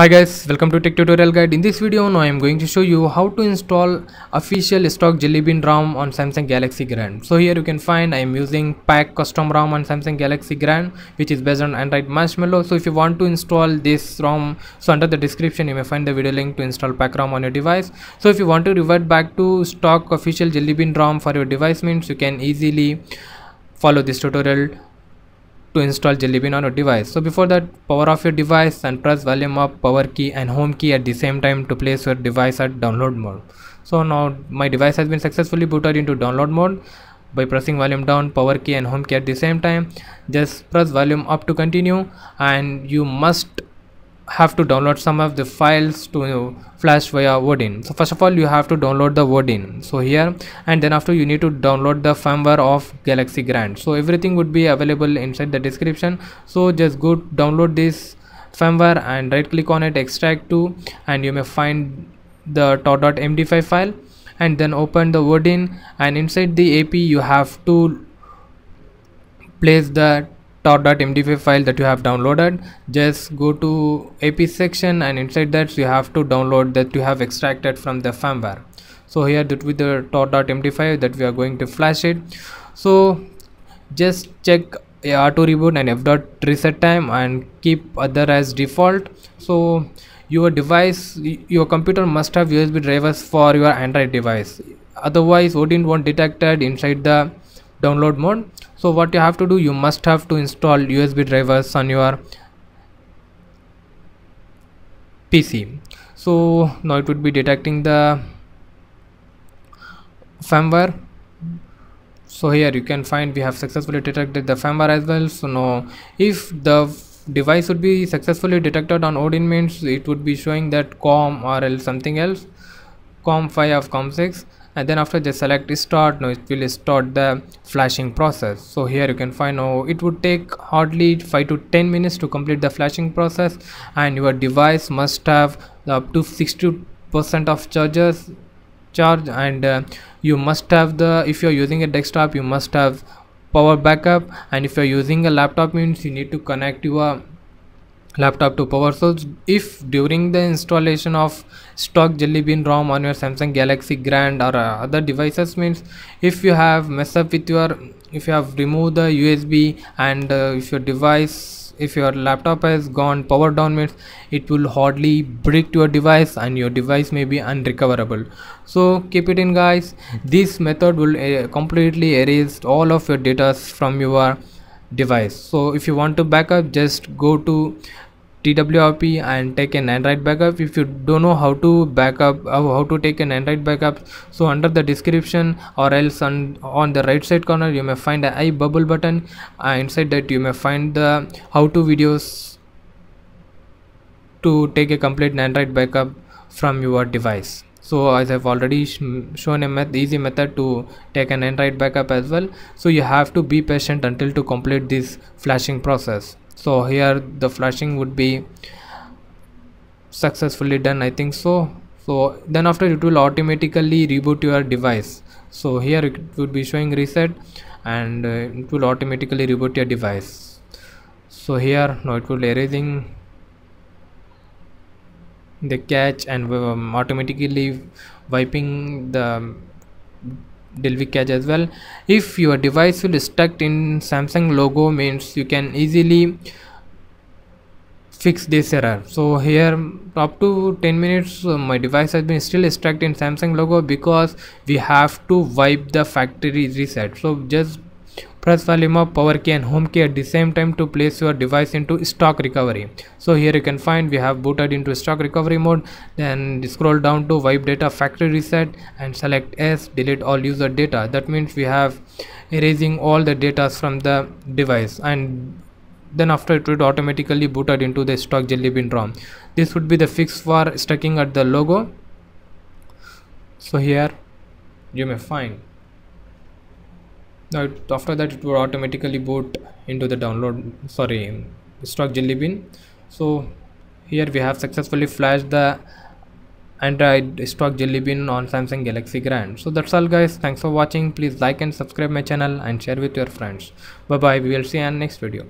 Hi guys, welcome to Tech Tutorial Guide. In this video now I am going to show you how to install official stock Jelly Bean ROM on Samsung Galaxy Grand. So here you can find I am using pack custom ROM on Samsung Galaxy Grand which is based on Android Marshmallow. So if you want to install this ROM, so under the description you may find the video link to install pack ROM on your device. So if you want to revert back to stock official Jelly Bean ROM for your device means you can easily follow this tutorial to install Jelly Bean on your device. So before that power off your device and press volume up power key and home key at the same time to place your device at download mode. So now my device has been successfully booted into download mode by pressing volume down power key and home key at the same time. Just press volume up to continue and you must have to download some of the files to flash via Wordin. So first of all you have to download the Wordin. So here and then after you need to download the firmware of Galaxy Grand. So everything would be available inside the description. So just go download this firmware and right click on it extract to and you may find the .md5 file and then open the Wordin and inside the AP you have to place the tor.md5 file that you have downloaded just go to ap section and inside that you have to download that you have extracted from the firmware so here that with the tor.md5 that we are going to flash it so just check auto reboot and f dot reset time and keep other as default so your device your computer must have usb drivers for your android device otherwise odin won't detected inside the download mode so what you have to do you must have to install USB drivers on your PC so now it would be detecting the firmware so here you can find we have successfully detected the firmware as well so now if the device would be successfully detected on Odin means it would be showing that COM or else something else COM5 of COM6 and then after just select start now it will start the flashing process so here you can find now oh, it would take hardly 5 to 10 minutes to complete the flashing process and your device must have up to 60 percent of charges charge and uh, you must have the if you're using a desktop you must have power backup and if you're using a laptop means you need to connect your laptop to power source if during the installation of stock jelly bean rom on your samsung galaxy grand or uh, other devices means if you have messed up with your if you have removed the usb and uh, if your device if your laptop has gone power down means it will hardly brick your device and your device may be unrecoverable so keep it in guys this method will uh, completely erase all of your data from your device so if you want to backup just go to TWRP and take an Android backup if you don't know how to backup uh, how to take an Android backup so under the description or else on, on the right side corner you may find the i bubble button uh, inside that you may find the how to videos to take a complete Android backup from your device so as I've already sh shown a method, easy method to take an Android backup as well so you have to be patient until to complete this flashing process so here the flashing would be successfully done I think so so then after it will automatically reboot your device so here it would be showing reset and uh, it will automatically reboot your device so here now it will erasing they catch and um, automatically wiping the delvi catch as well if your device will stuck in samsung logo means you can easily fix this error so here up to 10 minutes uh, my device has been still stuck in samsung logo because we have to wipe the factory reset so just Press volume up, power key and home key at the same time to place your device into stock recovery. So here you can find we have booted into stock recovery mode. Then scroll down to wipe data factory reset and select S delete all user data. That means we have erasing all the data from the device and then after it would automatically booted into the stock jelly bean ROM. This would be the fix for stucking at the logo. So here you may find now after that it will automatically boot into the download sorry stock jelly bean so here we have successfully flashed the android stock jelly bean on samsung galaxy grand so that's all guys thanks for watching please like and subscribe my channel and share with your friends bye bye we will see you in next video